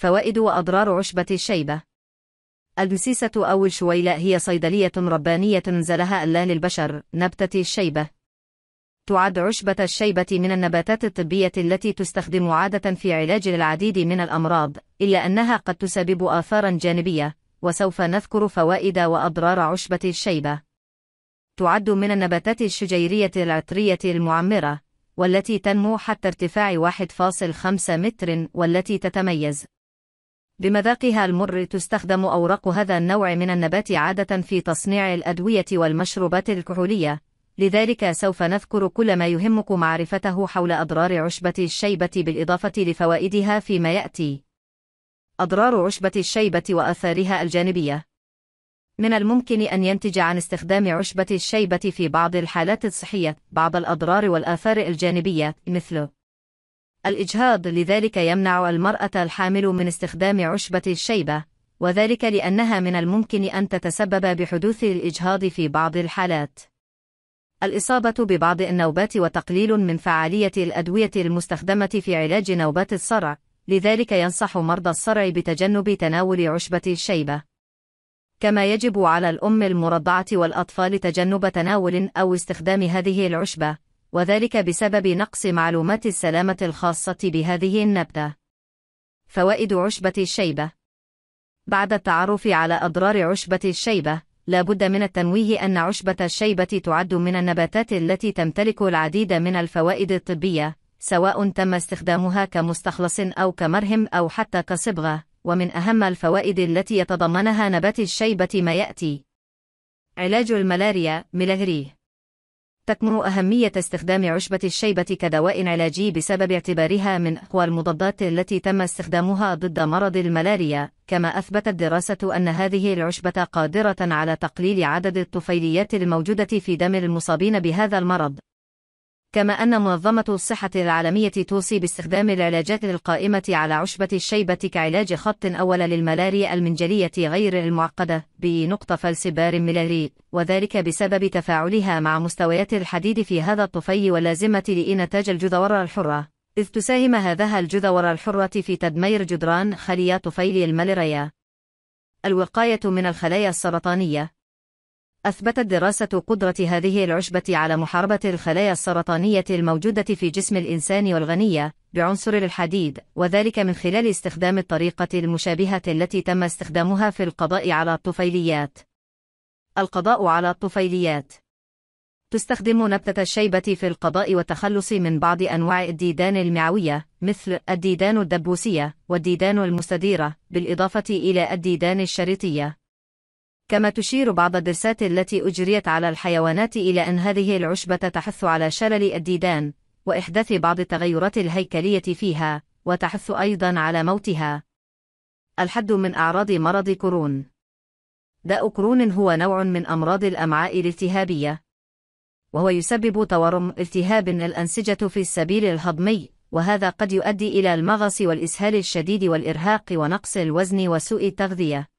فوائد وأضرار عشبة الشيبة الدسيسة أو الشويلاء هي صيدلية ربانية نزلها الله للبشر نبتة الشيبة تعد عشبة الشيبة من النباتات الطبية التي تستخدم عادة في علاج العديد من الأمراض، إلا أنها قد تسبب آثارا جانبية، وسوف نذكر فوائد وأضرار عشبة الشيبة. تعد من النباتات الشجيرية العطرية المعمرة، والتي تنمو حتى ارتفاع 1.5 متر والتي تتميز بمذاقها المر تستخدم أوراق هذا النوع من النبات عادة في تصنيع الأدوية والمشروبات الكحولية، لذلك سوف نذكر كل ما يهمك معرفته حول أضرار عشبة الشيبة بالإضافة لفوائدها فيما يأتي. أضرار عشبة الشيبة وآثارها الجانبية من الممكن أن ينتج عن استخدام عشبة الشيبة في بعض الحالات الصحية بعض الأضرار والآثار الجانبية مثل الإجهاض لذلك يمنع المرأة الحامل من استخدام عشبة الشيبة وذلك لأنها من الممكن أن تتسبب بحدوث الإجهاض في بعض الحالات الإصابة ببعض النوبات وتقليل من فعالية الأدوية المستخدمة في علاج نوبات الصرع، لذلك ينصح مرضى الصرع بتجنب تناول عشبة الشيبة. كما يجب على الأم المرضعة والأطفال تجنب تناول أو استخدام هذه العشبة، وذلك بسبب نقص معلومات السلامة الخاصة بهذه النبتة. فوائد عشبة الشيبة بعد التعرف على أضرار عشبة الشيبة، لا بد من التنويه أن عشبة الشيبة تعد من النباتات التي تمتلك العديد من الفوائد الطبية سواء تم استخدامها كمستخلص أو كمرهم أو حتى كصبغة ومن أهم الفوائد التي يتضمنها نبات الشيبة ما يأتي علاج الملاريا ملهريه تكمن أهمية استخدام عشبة الشيبة كدواء علاجي بسبب اعتبارها من أقوى المضادات التي تم استخدامها ضد مرض الملاريا، كما أثبتت دراسة أن هذه العشبة قادرة على تقليل عدد الطفيليات الموجودة في دم المصابين بهذا المرض. كما أن منظمة الصحة العالمية توصي باستخدام العلاجات القائمة على عشبة الشيبة كعلاج خط أول للملاريا المنجلية غير المعقدة بنقطة فالسبار ملاري وذلك بسبب تفاعلها مع مستويات الحديد في هذا الطفي واللازمة لإنتاج الجذور الحرة إذ تساهم هذا الجذور الحرة في تدمير جدران خلية طفيل الملاريا الوقاية من الخلايا السرطانية أثبتت دراسة قدرة هذه العشبة على محاربة الخلايا السرطانية الموجودة في جسم الإنسان والغنية بعنصر الحديد، وذلك من خلال استخدام الطريقة المشابهة التي تم استخدامها في القضاء على الطفيليات. القضاء على الطفيليات تستخدم نبتة الشيبة في القضاء والتخلص من بعض أنواع الديدان المعوية مثل الديدان الدبوسية والديدان المستديرة بالإضافة إلى الديدان الشريطية كما تشير بعض الدراسات التي أجريت على الحيوانات إلى أن هذه العشبة تحث على شلل الديدان وإحداث بعض التغيرات الهيكلية فيها وتحث أيضا على موتها الحد من أعراض مرض كورون داء كورون هو نوع من أمراض الأمعاء الالتهابية وهو يسبب تورم التهاب الأنسجة في السبيل الهضمي وهذا قد يؤدي إلى المغص والإسهال الشديد والإرهاق ونقص الوزن وسوء التغذية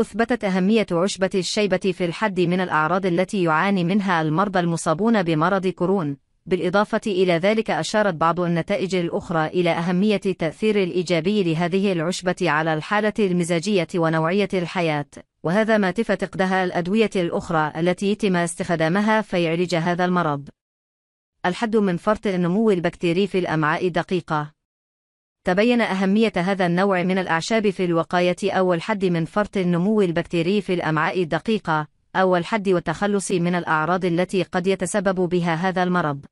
أثبتت أهمية عشبة الشيبة في الحد من الأعراض التي يعاني منها المرضى المصابون بمرض كرون بالإضافة إلى ذلك أشارت بعض النتائج الأخرى إلى أهمية التأثير الإيجابي لهذه العشبة على الحالة المزاجية ونوعية الحياة وهذا ما تفت إقدها الأدوية الأخرى التي يتم استخدامها فيعالج هذا المرض الحد من فرط النمو البكتيري في الأمعاء دقيقة تبين أهمية هذا النوع من الأعشاب في الوقاية أو الحد من فرط النمو البكتيري في الأمعاء الدقيقة أو الحد والتخلص من الأعراض التي قد يتسبب بها هذا المرض.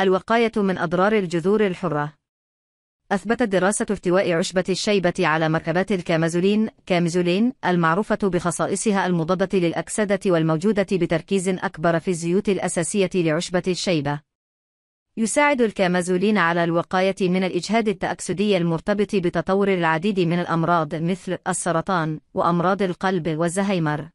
الوقاية من أضرار الجذور الحرة أثبتت دراسة احتواء عشبة الشيبة على مركبات الكامازولين كامزولين المعروفة بخصائصها المضادة للأكسدة والموجودة بتركيز أكبر في الزيوت الأساسية لعشبة الشيبة. يساعد الكامازولين على الوقاية من الإجهاد التأكسدي المرتبط بتطور العديد من الأمراض مثل السرطان وأمراض القلب والزهايمر.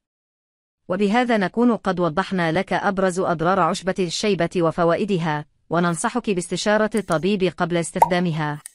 وبهذا نكون قد وضحنا لك أبرز أضرار عشبة الشيبة وفوائدها، وننصحك باستشارة الطبيب قبل استخدامها.